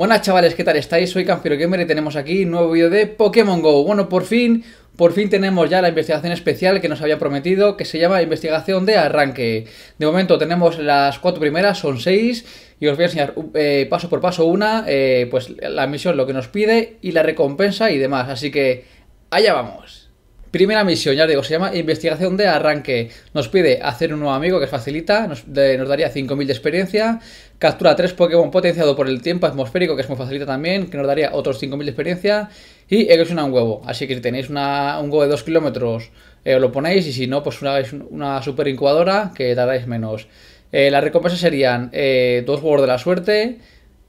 Buenas chavales, ¿qué tal estáis? Soy Campiro Gamer y tenemos aquí un nuevo vídeo de Pokémon GO. Bueno, por fin, por fin tenemos ya la investigación especial que nos había prometido, que se llama investigación de arranque. De momento tenemos las cuatro primeras, son seis, y os voy a enseñar eh, paso por paso una, eh, pues la misión, lo que nos pide, y la recompensa y demás. Así que, allá vamos. Primera misión, ya digo, se llama investigación de arranque. Nos pide hacer un nuevo amigo que facilita, nos, nos daría 5.000 de experiencia. Captura 3 Pokémon potenciado por el tiempo atmosférico, que es muy facilita también, que nos daría otros 5.000 de experiencia. Y es un huevo. Así que si tenéis un huevo de 2 kilómetros, eh, lo ponéis. Y si no, pues una, super incubadora que tardáis menos. Eh, las recompensas serían eh, dos huevos de la suerte.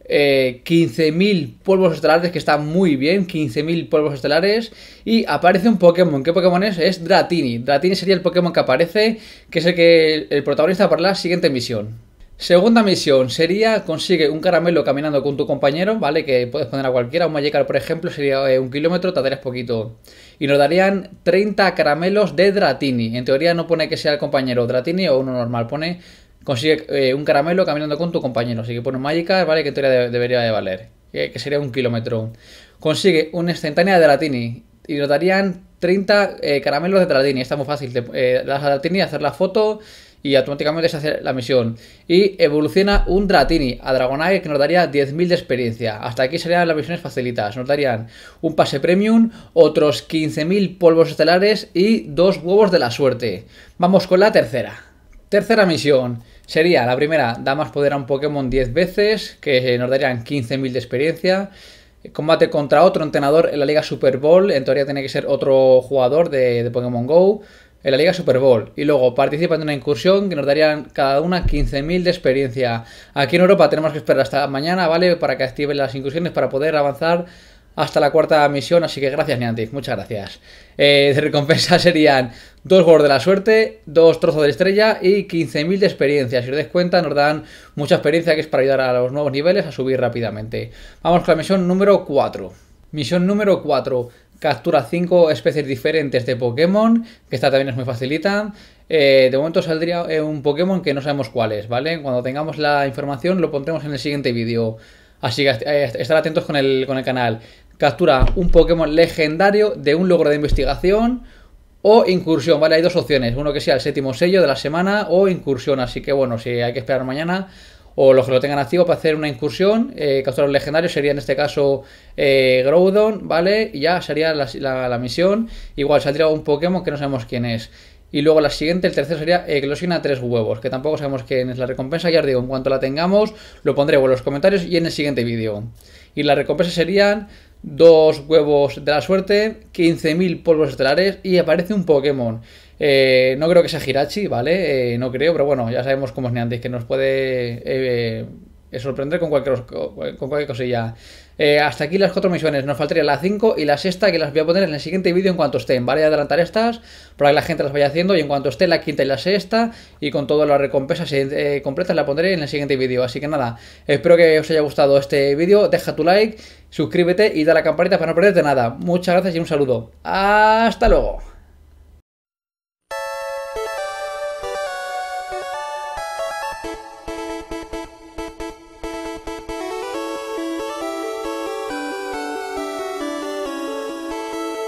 15.000 eh, polvos estelares, que está muy bien, 15.000 polvos estelares. Y aparece un Pokémon. ¿Qué Pokémon es? Es Dratini. Dratini sería el Pokémon que aparece, que es el que el protagonista para la siguiente misión. Segunda misión sería consigue un caramelo caminando con tu compañero, ¿vale? Que puedes poner a cualquiera, un Magikarp por ejemplo sería eh, un kilómetro, tardarías poquito. Y nos darían 30 caramelos de Dratini. En teoría no pone que sea el compañero Dratini o uno normal, pone Consigue eh, un caramelo caminando con tu compañero. Así que pone mágica, ¿vale? Que teoría debería de valer. Que, sería un kilómetro. Consigue una instantánea de Latini. Y darían 30 eh, caramelos de Dratini. Está muy fácil. Te, eh, das a Dratini, hacer la foto y automáticamente se hace la misión. Y evoluciona un Dratini a Dragonite que nos daría 10.000 de experiencia. Hasta aquí serían las misiones facilitas. Nos darían un pase premium, otros 15.000 polvos estelares y dos huevos de la suerte. Vamos con la tercera. Tercera misión. Sería la primera, da más poder a un Pokémon 10 veces, que nos darían 15.000 de experiencia. Combate contra otro entrenador en la Liga Super Bowl, en teoría tiene que ser otro jugador de, Pokémon GO, en la Liga Super Bowl. Y luego participan de una incursión que nos darían cada una 15.000 de experiencia. Aquí en Europa tenemos que esperar hasta mañana, ¿vale? Para que activen las incursiones para poder avanzar hasta la cuarta misión, así que gracias Niantic, muchas gracias. Eh, de recompensa serían dos gordos de la suerte, dos trozos de estrella y 15.000 de experiencia. Si os dais cuenta, nos dan mucha experiencia que es para ayudar a los nuevos niveles a subir rápidamente. Vamos con la misión número 4. Misión número 4. Captura 5 especies diferentes de Pokémon, que esta también es muy facilita. Eh, de momento saldría eh, un Pokémon que no sabemos cuál es, ¿vale? Cuando tengamos la información lo pondremos en el siguiente vídeo. Así que eh, estar atentos con el, con el canal. Captura un Pokémon legendario de un logro de investigación o incursión, ¿vale? Hay dos opciones, uno que sea el séptimo sello de la semana o incursión, así que bueno, si hay que esperar mañana o los que lo tengan activo para hacer una incursión, eh, capturar un legendario sería en este caso eh, Groudon, ¿vale? ya sería la, la, la misión, igual saldría un Pokémon que no sabemos quién es. Y luego la siguiente, el tercero sería eclosiona tres huevos, que tampoco sabemos quién es la recompensa. Ya os digo, en cuanto la tengamos, lo pondré en los comentarios y en el siguiente vídeo. Y la recompensa serían dos huevos de la suerte, 15.000 polvos estelares y aparece un Pokémon. Eh, no creo que sea Hirachi, ¿vale? Eh, no creo, pero bueno, ya sabemos cómo es Niantic, que nos puede... Eh, es sorprender con cualquier, con cualquier cosilla. Eh, hasta aquí las cuatro misiones, nos faltaría la 5 y la sexta que las voy a poner en el siguiente vídeo en cuanto estén, ¿vale? Adelantar estas para que la gente las vaya haciendo y en cuanto esté la quinta y la sexta y con todas las recompensas eh, eh, completas la pondré en el siguiente vídeo. Así que nada, espero que os haya gustado este vídeo, deja tu like, suscríbete y da la campanita para no perderte nada. Muchas gracias y un saludo. Hasta luego.